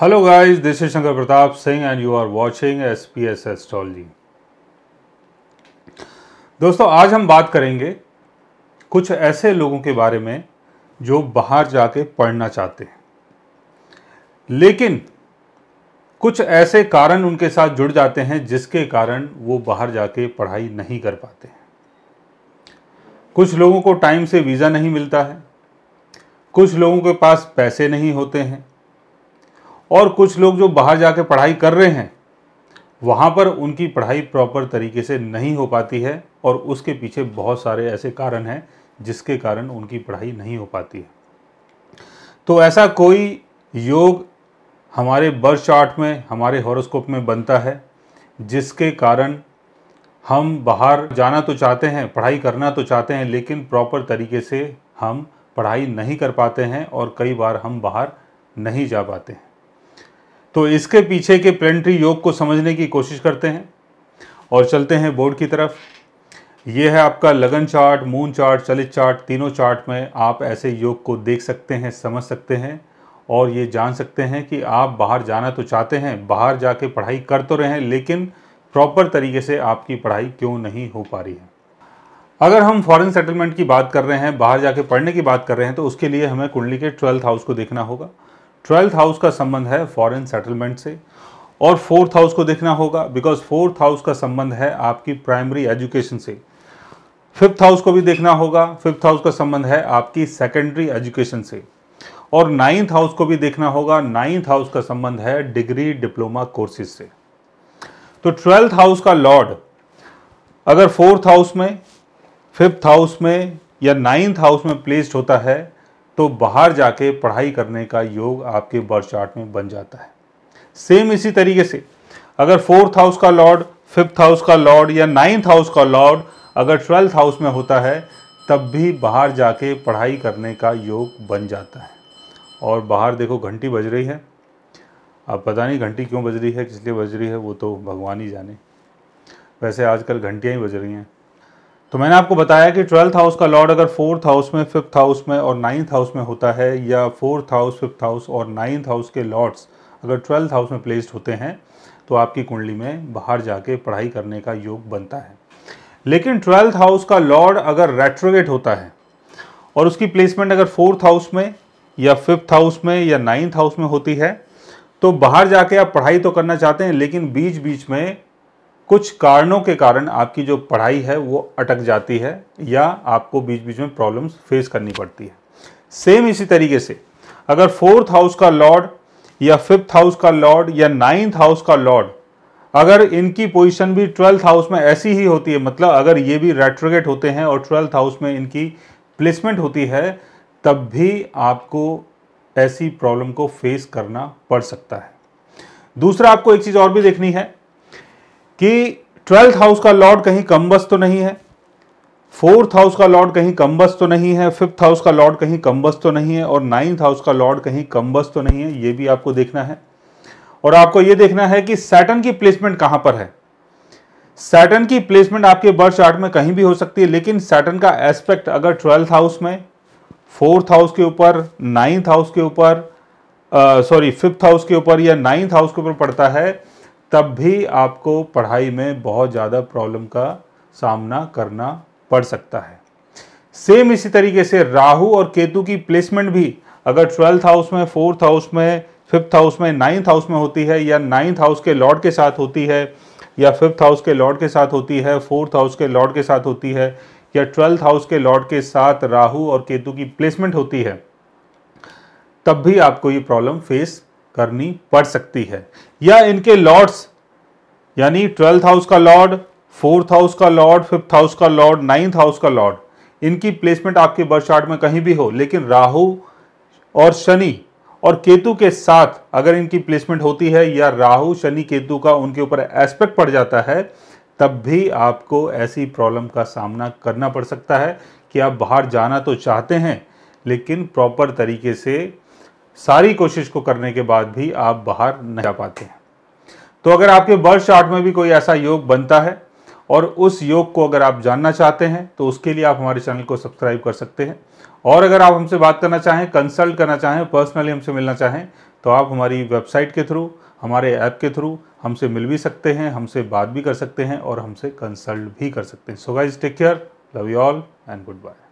Hello guys, this is Shankar Pratap Singh and you are watching SPS astrology दोस्तों आज हम बात करेंगे कुछ ऐसे लोगों के बारे में जो बाहर जाके पढ़ना चाहते हैं लेकिन कुछ ऐसे कारण उनके साथ जुड़ जाते हैं जिसके कारण वो बाहर जाके पढ़ाई नहीं कर पाते हैं कुछ लोगों को टाइम से वीज़ा नहीं मिलता है कुछ लोगों के पास पैसे नहीं होते हैं और कुछ लोग जो बाहर जा पढ़ाई कर रहे हैं वहाँ पर उनकी पढ़ाई प्रॉपर तरीके से नहीं हो पाती है और उसके पीछे बहुत सारे ऐसे कारण हैं जिसके कारण उनकी पढ़ाई नहीं हो पाती है तो ऐसा कोई योग हमारे बर्थ चार्ट में हमारे हॉरोस्कोप में बनता है जिसके कारण हम बाहर जाना तो चाहते हैं पढ़ाई करना तो चाहते हैं लेकिन प्रॉपर तरीके से हम पढ़ाई नहीं कर पाते हैं और कई बार हम बाहर नहीं जा पाते हैं तो इसके पीछे के प्लेनेटरी योग को समझने की कोशिश करते हैं और चलते हैं बोर्ड की तरफ ये है आपका लगन चार्ट मून चार्ट चलित चार्ट तीनों चार्ट में आप ऐसे योग को देख सकते हैं समझ सकते हैं और ये जान सकते हैं कि आप बाहर जाना तो चाहते हैं बाहर जाके पढ़ाई कर तो रहे हैं लेकिन प्रॉपर तरीके से आपकी पढ़ाई क्यों नहीं हो पा रही है अगर हम फॉरेन सेटलमेंट की बात कर रहे हैं बाहर जाके पढ़ने की बात कर रहे हैं तो उसके लिए हमें कुंडली के ट्वेल्थ हाउस को देखना होगा ट्वेल्थ हाउस का संबंध है फॉरेन सेटलमेंट से और फोर्थ हाउस को देखना होगा बिकॉज फोर्थ हाउस का संबंध है आपकी प्राइमरी एजुकेशन से फिफ्थ हाउस को भी देखना होगा फिफ्थ हाउस का संबंध है आपकी सेकेंडरी एजुकेशन से और नाइन्थ हाउस को भी देखना होगा नाइन्थ हाउस का संबंध है डिग्री डिप्लोमा कोर्सेज से तो ट्वेल्थ हाउस का लॉर्ड अगर फोर्थ हाउस में फिफ्थ हाउस में या नाइन्थ हाउस में प्लेस्ड होता है तो बाहर जाके पढ़ाई करने का योग आपके बर्थ चार्ट में बन जाता है सेम इसी तरीके से अगर फोर्थ हाउस का लॉर्ड फिफ्थ हाउस का लॉर्ड या नाइन्थ हाउस का लॉर्ड अगर ट्वेल्थ हाउस में होता है तब भी बाहर जाके पढ़ाई करने का योग बन जाता है और बाहर देखो घंटी बज रही है अब पता नहीं घंटी क्यों बज रही है किस लिए बज रही है वो तो भगवान ही जाने वैसे आजकल घंटियाँ ही बज रही हैं तो मैंने आपको बताया कि ट्वेल्थ हाउस का लॉर्ड अगर फोर्थ हाउस में फिफ्थ हाउस में और नाइन्थ हाउस में होता है या फोर्थ हाउस फिफ्थ हाउस और नाइन्थ हाउस के लॉर्ड्स अगर ट्वेल्थ हाउस में प्लेस्ड होते हैं तो आपकी कुंडली में बाहर जाके पढ़ाई करने का योग बनता है लेकिन ट्वेल्थ हाउस का लॉर्ड अगर रेट्रोगेट होता है और उसकी प्लेसमेंट अगर फोर्थ हाउस में या फिफ्थ हाउस में या नाइन्थ हाउस में होती है तो बाहर जाके आप पढ़ाई तो करना चाहते हैं लेकिन बीच बीच में कुछ कारणों के कारण आपकी जो पढ़ाई है वो अटक जाती है या आपको बीच बीच में प्रॉब्लम्स फेस करनी पड़ती है सेम इसी तरीके से अगर फोर्थ हाउस का लॉर्ड या फिफ्थ हाउस का लॉर्ड या नाइन्थ हाउस का लॉर्ड अगर इनकी पोजीशन भी ट्वेल्थ हाउस में ऐसी ही होती है मतलब अगर ये भी रेट्रोगेट होते हैं और ट्वेल्थ हाउस में इनकी प्लेसमेंट होती है तब भी आपको ऐसी प्रॉब्लम को फेस करना पड़ सकता है दूसरा आपको एक चीज़ और भी देखनी है कि ट्वेल्थ हाउस का लॉर्ड कहीं कम बस तो नहीं है फोर्थ हाउस का लॉर्ड कहीं कम बस तो नहीं है फिफ्थ हाउस का लॉर्ड कहीं कम बस तो नहीं है और नाइन्थ हाउस का लॉर्ड कहीं कम बस तो नहीं है ये भी आपको देखना है और आपको ये देखना है कि सैटन की प्लेसमेंट कहां पर है सैटन की प्लेसमेंट आपके बर्थ चार्ट में कहीं भी हो सकती है लेकिन सैटन का एस्पेक्ट अगर ट्वेल्थ हाउस में फोर्थ हाउस के ऊपर नाइन्थ हाउस के ऊपर सॉरी फिफ्थ हाउस के ऊपर या नाइन्थ हाउस के ऊपर पड़ता है तब भी आपको पढ़ाई में बहुत ज़्यादा प्रॉब्लम का सामना करना पड़ सकता है सेम इसी तरीके से राहु और केतु की प्लेसमेंट भी अगर ट्वेल्थ हाउस में फोर्थ हाउस में फिफ्थ हाउस में नाइन्थ हाउस में होती है या नाइन्थ हाउस के लॉर्ड के साथ होती है या फिफ्थ हाउस के लॉर्ड के साथ होती है फोर्थ हाउस के लॉर्ड के साथ होती है या ट्वेल्थ हाउस के लॉर्ड के साथ राहु और केतु की प्लेसमेंट होती है तब भी आपको ये प्रॉब्लम फेस करनी पड़ सकती है या इनके लॉर्ड्स यानी ट्वेल्थ हाउस का लॉर्ड फोर्थ हाउस का लॉर्ड फिफ्थ हाउस का लॉर्ड नाइन्थ हाउस का लॉर्ड इनकी प्लेसमेंट आपके बर्थ चार्ट में कहीं भी हो लेकिन राहु और शनि और केतु के साथ अगर इनकी प्लेसमेंट होती है या राहु शनि केतु का उनके ऊपर एस्पेक्ट पड़ जाता है तब भी आपको ऐसी प्रॉब्लम का सामना करना पड़ सकता है कि आप बाहर जाना तो चाहते हैं लेकिन प्रॉपर तरीके से सारी कोशिश को करने के बाद भी आप बाहर नहीं जा पाते हैं तो अगर आपके बर्थ चार्ट में भी कोई ऐसा योग बनता है और उस योग को अगर आप जानना चाहते हैं तो उसके लिए आप हमारे चैनल को सब्सक्राइब कर सकते हैं और अगर आप हमसे बात करना चाहें कंसल्ट करना चाहें पर्सनली हमसे मिलना चाहें तो आप हमारी वेबसाइट के थ्रू हमारे ऐप के थ्रू हमसे मिल भी सकते हैं हमसे बात भी कर सकते हैं और हमसे कंसल्ट भी कर सकते हैं so guys take care love you all and good bye